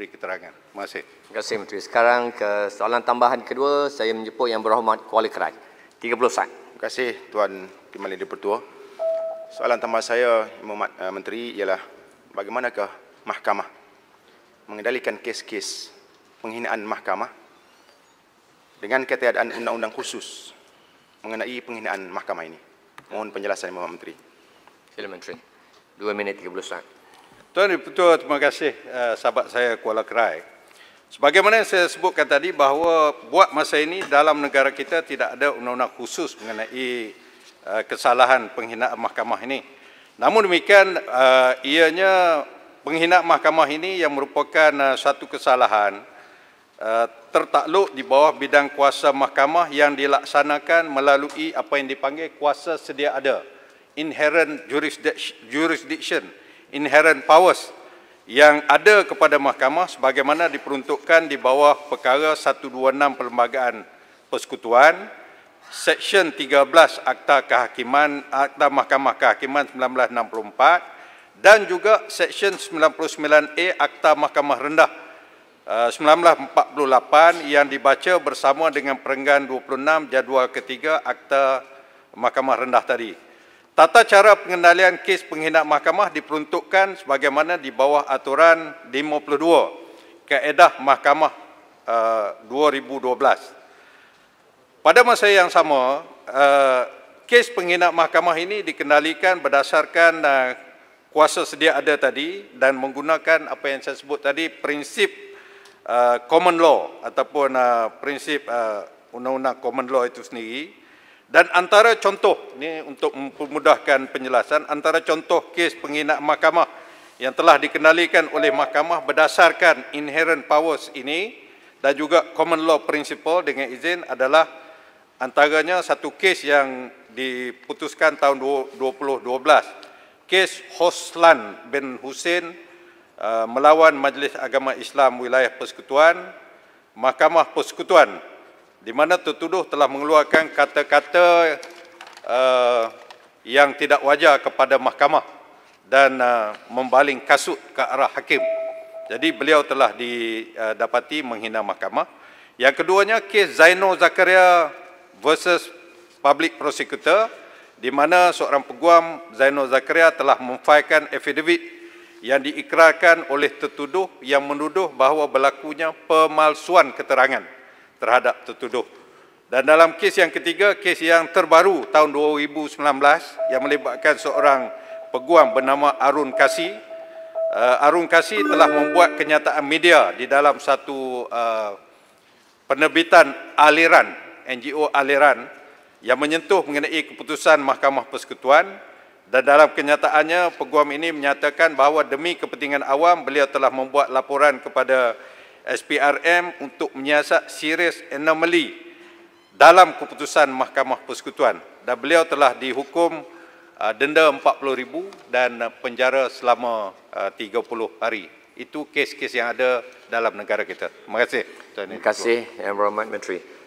Beri keterangan. Terima kasih. Terima kasih Menteri. Sekarang ke soalan tambahan kedua, saya menjemput Yang Berhormat Kuala Kerai. 30 saat. Terima kasih Tuan Kimali di Pertua. Soalan tambahan saya, Muhammad, eh, Menteri, ialah bagaimanakah mahkamah mengendalikan kes-kes penghinaan mahkamah dengan ketiadaan undang-undang khusus mengenai penghinaan mahkamah ini? Mohon penjelasan, Muhammad Menteri. Sila Menteri. Dua minit, 30 saat. Tuan Ketua, terima kasih uh, sahabat saya Kuala Kerai. Sebagaimana yang saya sebutkan tadi bahawa buat masa ini dalam negara kita tidak ada undang-undang khusus mengenai uh, kesalahan penghinaan mahkamah ini. Namun demikian, uh, ianya penghinaan mahkamah ini yang merupakan uh, satu kesalahan uh, tertakluk di bawah bidang kuasa mahkamah yang dilaksanakan melalui apa yang dipanggil kuasa sedia ada. Inherent jurisdiction inherent powers yang ada kepada mahkamah sebagaimana diperuntukkan di bawah perkara 126 Perlembagaan Persekutuan Seksyen 13 Akta Kehakiman Akta Mahkamah Kehakiman 1964 dan juga Seksyen 99A Akta Mahkamah Rendah 1948 eh, yang dibaca bersama dengan perenggan 26 jadual ketiga Akta Mahkamah Rendah tadi. Tata cara pengendalian kes penghinaan mahkamah diperuntukkan sebagaimana di bawah aturan 52 Kaedah Mahkamah 2012. Eh, Pada masa yang sama, eh, kes penghinaan mahkamah ini dikendalikan berdasarkan eh, kuasa sedia ada tadi dan menggunakan apa yang saya sebut tadi prinsip common law ataupun prinsip undang-undang common law itu sendiri. Dan antara contoh, ini untuk memudahkan penjelasan, antara contoh kes penginap mahkamah yang telah dikenalikan oleh mahkamah berdasarkan inherent powers ini dan juga common law principle dengan izin adalah antaranya satu kes yang diputuskan tahun 2012, kes Hoslan bin Hussein uh, melawan Majlis Agama Islam Wilayah Persekutuan, Mahkamah Persekutuan di mana tertuduh telah mengeluarkan kata-kata uh, yang tidak wajar kepada mahkamah dan uh, membaling kasut ke arah hakim. Jadi beliau telah didapati eh, menghina mahkamah. Yang keduanya kes Zaino Zakaria versus public prosecutor di mana seorang peguam Zaino Zakaria telah memfailkan affidavit yang diikrarkan oleh tertuduh yang menuduh bahawa berlakunya pemalsuan keterangan terhadap tertuduh. Dan dalam kes yang ketiga, kes yang terbaru tahun 2019 yang melibatkan seorang peguam bernama Arun Kasi. Uh, Arun Kasi telah membuat kenyataan media di dalam satu uh, penerbitan aliran, NGO aliran yang menyentuh mengenai keputusan Mahkamah Persekutuan dan dalam kenyataannya peguam ini menyatakan bahawa demi kepentingan awam beliau telah membuat laporan kepada SPRM untuk menyiasat serius anomaly dalam keputusan Mahkamah Persekutuan dan beliau telah dihukum uh, denda RM40,000 dan penjara selama uh, 30 hari. Itu kes-kes yang ada dalam negara kita. Terima kasih. Terima kasih Yang Berhormat Menteri.